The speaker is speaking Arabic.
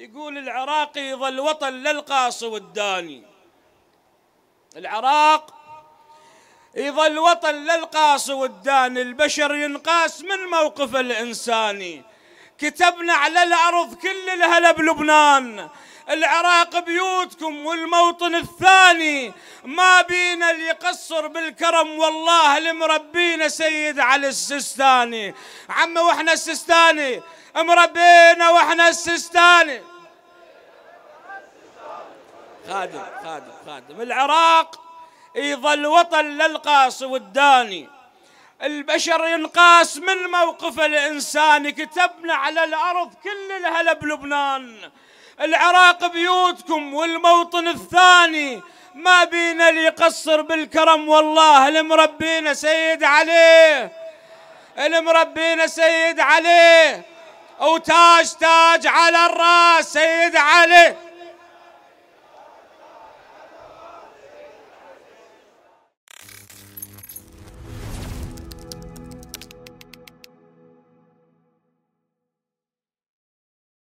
يقول العراقي ظل وطن للقاص والداني العراق يظل وطن للقاص والداني البشر ينقاس من موقفه الإنساني كتبنا على الأرض كل الهلا بلبنان العراق بيوتكم والموطن الثاني ما بينا اللي يقصر بالكرم والله اللي مربينا سيد علي السستاني عم واحنا السستاني مربينا واحنا السستاني خادم خادم خادم العراق يظل وطن للقاص والداني البشر ينقاس من موقفه الإنساني كتبنا على الأرض كل الهلا بلبنان العراق بيوتكم والموطن الثاني ما بينا اللي يقصر بالكرم والله المربينا سيد عليه المربينا سيد عليه وتاج تاج على الراس سيد عليه